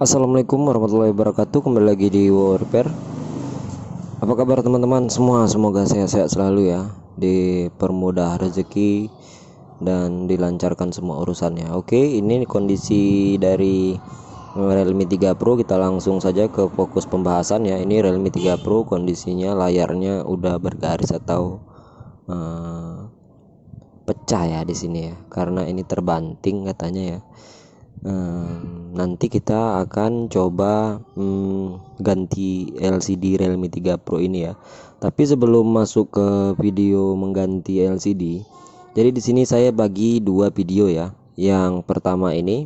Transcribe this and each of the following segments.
Assalamualaikum warahmatullahi wabarakatuh Kembali lagi di Warfare Apa kabar teman-teman semua Semoga sehat-sehat selalu ya Dipermudah rezeki Dan dilancarkan semua urusannya Oke ini kondisi dari Realme 3 Pro kita langsung saja ke fokus pembahasan ya ini Realme 3 Pro kondisinya layarnya udah bergaris atau eh, pecah ya di sini ya karena ini terbanting katanya ya hmm, nanti kita akan coba hmm, ganti LCD Realme 3 Pro ini ya tapi sebelum masuk ke video mengganti LCD jadi di sini saya bagi dua video ya yang pertama ini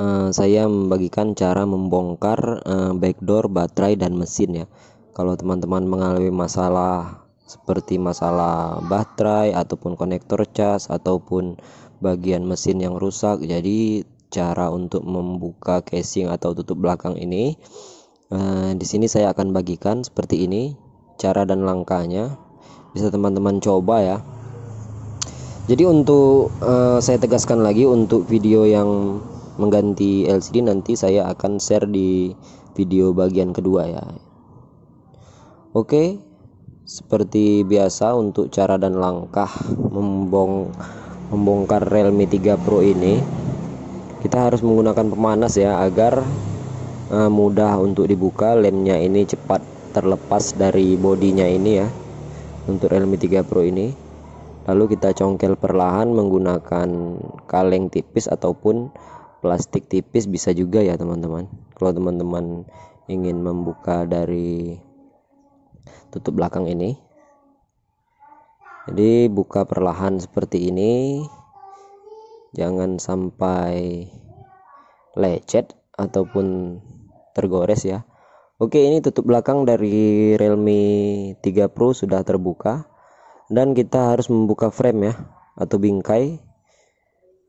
uh, saya membagikan cara membongkar uh, backdoor baterai dan mesin ya kalau teman-teman mengalami masalah seperti masalah baterai ataupun konektor cas ataupun bagian mesin yang rusak jadi cara untuk membuka casing atau tutup belakang ini eh, di sini saya akan bagikan seperti ini cara dan langkahnya bisa teman-teman coba ya jadi untuk eh, saya tegaskan lagi untuk video yang mengganti LCD nanti saya akan share di video bagian kedua ya oke okay seperti biasa untuk cara dan langkah membong membongkar Realme 3 Pro ini kita harus menggunakan pemanas ya agar uh, mudah untuk dibuka lemnya ini cepat terlepas dari bodinya ini ya untuk Realme 3 Pro ini lalu kita congkel perlahan menggunakan kaleng tipis ataupun plastik tipis bisa juga ya teman-teman kalau teman-teman ingin membuka dari tutup belakang ini jadi buka perlahan seperti ini jangan sampai lecet ataupun tergores ya Oke ini tutup belakang dari Realme 3 Pro sudah terbuka dan kita harus membuka frame ya atau bingkai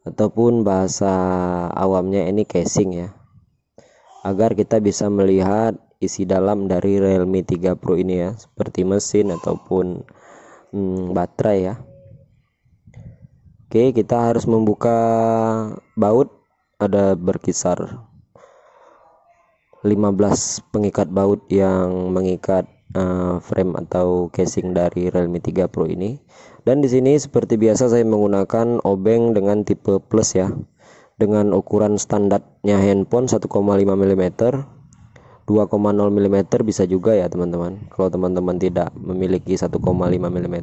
ataupun bahasa awamnya ini casing ya agar kita bisa melihat isi dalam dari Realme 3 Pro ini ya seperti mesin ataupun hmm, baterai ya Oke kita harus membuka baut ada berkisar 15 pengikat baut yang mengikat uh, frame atau casing dari Realme 3 Pro ini dan di sini seperti biasa saya menggunakan obeng dengan tipe plus ya dengan ukuran standarnya handphone 1,5 mm 2,0 mm bisa juga ya teman-teman kalau teman-teman tidak memiliki 1,5 mm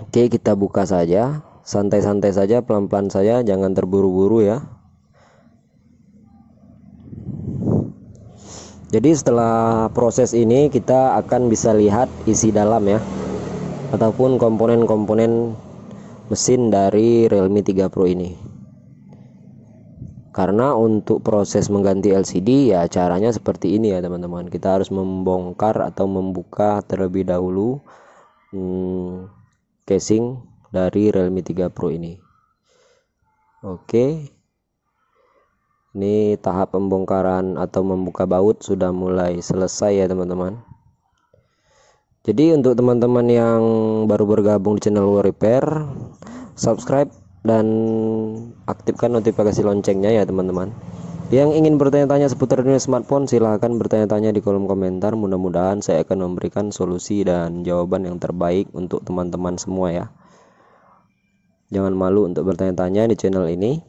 oke kita buka saja santai-santai saja pelan-pelan saja jangan terburu-buru ya jadi setelah proses ini kita akan bisa lihat isi dalam ya ataupun komponen-komponen mesin dari Realme 3 Pro ini karena untuk proses mengganti LCD ya caranya seperti ini ya teman-teman kita harus membongkar atau membuka terlebih dahulu hmm, casing dari Realme 3 Pro ini oke ini tahap pembongkaran atau membuka baut sudah mulai selesai ya teman-teman jadi untuk teman-teman yang baru bergabung di channel War Repair subscribe dan aktifkan notifikasi loncengnya ya teman-teman yang ingin bertanya-tanya seputar dunia smartphone silahkan bertanya-tanya di kolom komentar mudah-mudahan saya akan memberikan solusi dan jawaban yang terbaik untuk teman-teman semua ya jangan malu untuk bertanya-tanya di channel ini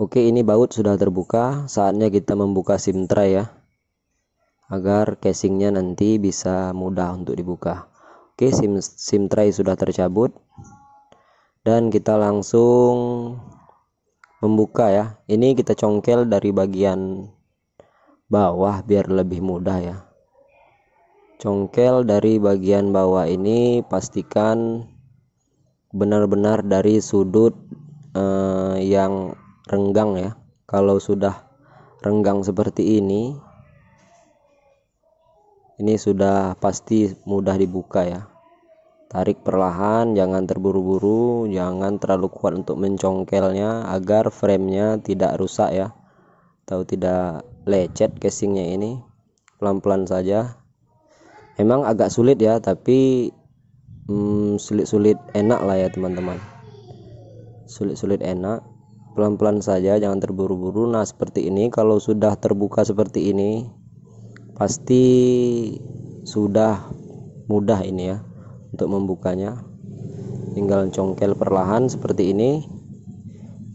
oke ini baut sudah terbuka saatnya kita membuka sim tray ya agar casingnya nanti bisa mudah untuk dibuka oke sim, sim tray sudah tercabut dan kita langsung membuka ya ini kita congkel dari bagian bawah biar lebih mudah ya congkel dari bagian bawah ini pastikan benar-benar dari sudut eh, yang renggang ya kalau sudah renggang seperti ini ini sudah pasti mudah dibuka ya Tarik perlahan, jangan terburu-buru, jangan terlalu kuat untuk mencongkelnya agar framenya tidak rusak ya. Atau tidak lecet casingnya ini. Pelan-pelan saja. Memang agak sulit ya, tapi hmm, sulit-sulit hmm, enak lah ya teman-teman. Sulit-sulit enak. Pelan-pelan saja, jangan terburu-buru. Nah, seperti ini kalau sudah terbuka seperti ini pasti sudah mudah ini ya untuk membukanya tinggal congkel perlahan seperti ini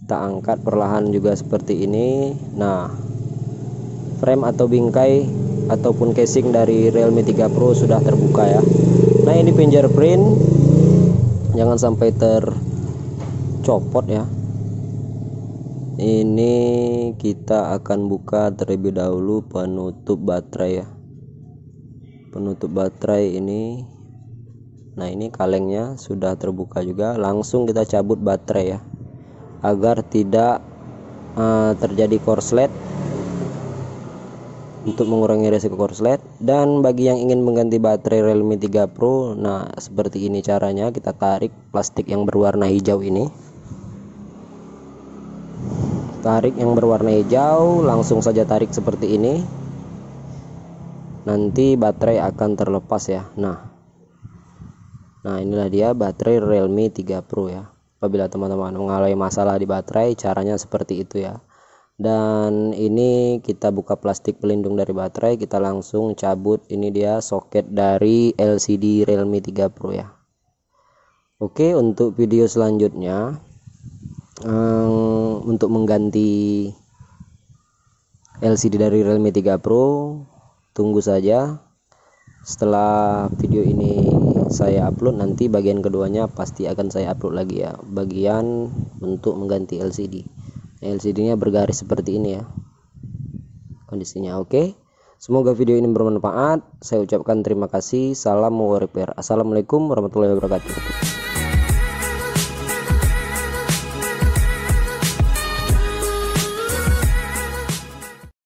kita angkat perlahan juga seperti ini nah frame atau bingkai ataupun casing dari Realme 3 Pro sudah terbuka ya nah ini fingerprint jangan sampai tercopot ya ini kita akan buka terlebih dahulu penutup baterai ya penutup baterai ini nah ini kalengnya sudah terbuka juga langsung kita cabut baterai ya agar tidak uh, terjadi korslet untuk mengurangi resiko korslet dan bagi yang ingin mengganti baterai Realme 3 Pro nah seperti ini caranya kita tarik plastik yang berwarna hijau ini tarik yang berwarna hijau langsung saja tarik seperti ini nanti baterai akan terlepas ya nah Nah inilah dia baterai Realme 3 Pro ya Apabila teman-teman mengalami masalah di baterai caranya seperti itu ya Dan ini kita buka plastik pelindung dari baterai kita langsung cabut ini dia soket dari LCD Realme 3 Pro ya Oke untuk video selanjutnya um, Untuk mengganti LCD dari Realme 3 Pro tunggu saja setelah video ini saya upload nanti bagian keduanya pasti akan saya upload lagi ya bagian untuk mengganti LCD LCD nya bergaris seperti ini ya kondisinya oke okay? semoga video ini bermanfaat saya ucapkan terima kasih salam warrior assalamualaikum warahmatullahi wabarakatuh